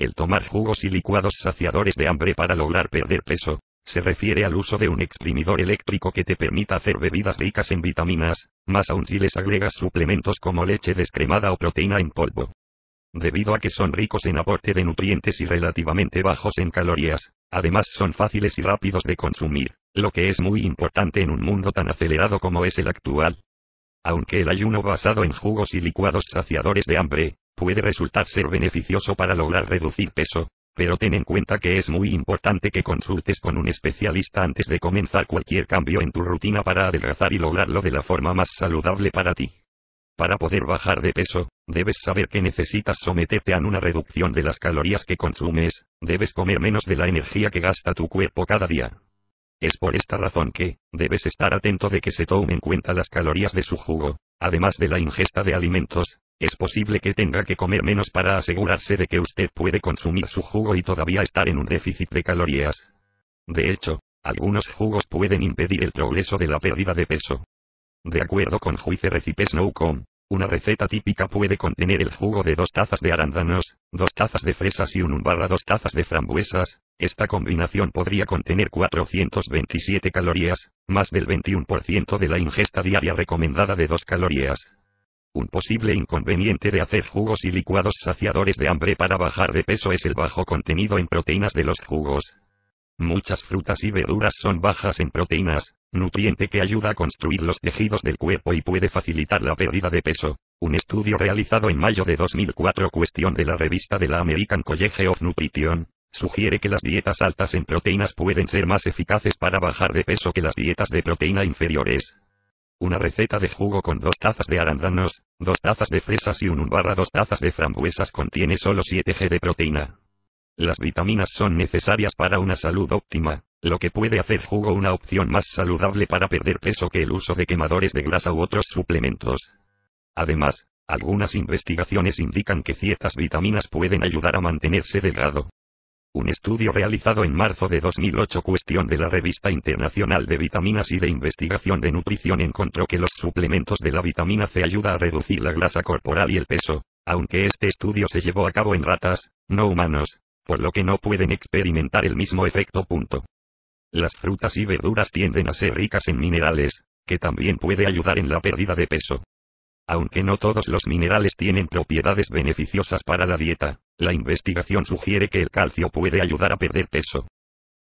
El tomar jugos y licuados saciadores de hambre para lograr perder peso, se refiere al uso de un exprimidor eléctrico que te permita hacer bebidas ricas en vitaminas, más aún si les agregas suplementos como leche descremada o proteína en polvo. Debido a que son ricos en aporte de nutrientes y relativamente bajos en calorías, además son fáciles y rápidos de consumir, lo que es muy importante en un mundo tan acelerado como es el actual. Aunque el ayuno basado en jugos y licuados saciadores de hambre, puede resultar ser beneficioso para lograr reducir peso, pero ten en cuenta que es muy importante que consultes con un especialista antes de comenzar cualquier cambio en tu rutina para adelgazar y lograrlo de la forma más saludable para ti. Para poder bajar de peso, debes saber que necesitas someterte a una reducción de las calorías que consumes, debes comer menos de la energía que gasta tu cuerpo cada día. Es por esta razón que, debes estar atento de que se tomen en cuenta las calorías de su jugo, además de la ingesta de alimentos, es posible que tenga que comer menos para asegurarse de que usted puede consumir su jugo y todavía estar en un déficit de calorías. De hecho, algunos jugos pueden impedir el progreso de la pérdida de peso. De acuerdo con Juice Snowcom, una receta típica puede contener el jugo de dos tazas de arándanos, dos tazas de fresas y un, 1 barra dos tazas de frambuesas. Esta combinación podría contener 427 calorías, más del 21% de la ingesta diaria recomendada de dos calorías. Un posible inconveniente de hacer jugos y licuados saciadores de hambre para bajar de peso es el bajo contenido en proteínas de los jugos. Muchas frutas y verduras son bajas en proteínas, nutriente que ayuda a construir los tejidos del cuerpo y puede facilitar la pérdida de peso. Un estudio realizado en mayo de 2004, cuestión de la revista de la American College of Nutrition, sugiere que las dietas altas en proteínas pueden ser más eficaces para bajar de peso que las dietas de proteína inferiores. Una receta de jugo con dos tazas de arándanos, dos tazas de fresas y un 1 barra dos tazas de frambuesas contiene solo 7 g de proteína. Las vitaminas son necesarias para una salud óptima, lo que puede hacer jugo una opción más saludable para perder peso que el uso de quemadores de grasa u otros suplementos. Además, algunas investigaciones indican que ciertas vitaminas pueden ayudar a mantenerse delgado. Un estudio realizado en marzo de 2008 cuestión de la Revista Internacional de Vitaminas y de Investigación de Nutrición encontró que los suplementos de la vitamina C ayuda a reducir la grasa corporal y el peso, aunque este estudio se llevó a cabo en ratas, no humanos, por lo que no pueden experimentar el mismo efecto. Las frutas y verduras tienden a ser ricas en minerales, que también puede ayudar en la pérdida de peso. Aunque no todos los minerales tienen propiedades beneficiosas para la dieta, la investigación sugiere que el calcio puede ayudar a perder peso.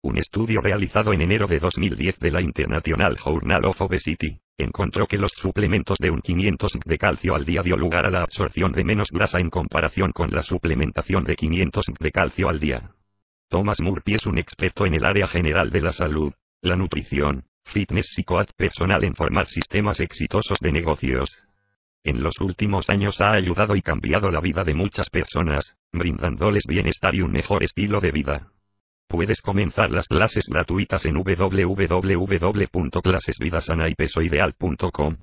Un estudio realizado en enero de 2010 de la International Journal of Obesity, encontró que los suplementos de un 500 de calcio al día dio lugar a la absorción de menos grasa en comparación con la suplementación de 500 de calcio al día. Thomas Murphy es un experto en el área general de la salud, la nutrición, fitness y coad personal en formar sistemas exitosos de negocios en los últimos años ha ayudado y cambiado la vida de muchas personas, brindándoles bienestar y un mejor estilo de vida. Puedes comenzar las clases gratuitas en www.clasesvidasanaipesoideal.com.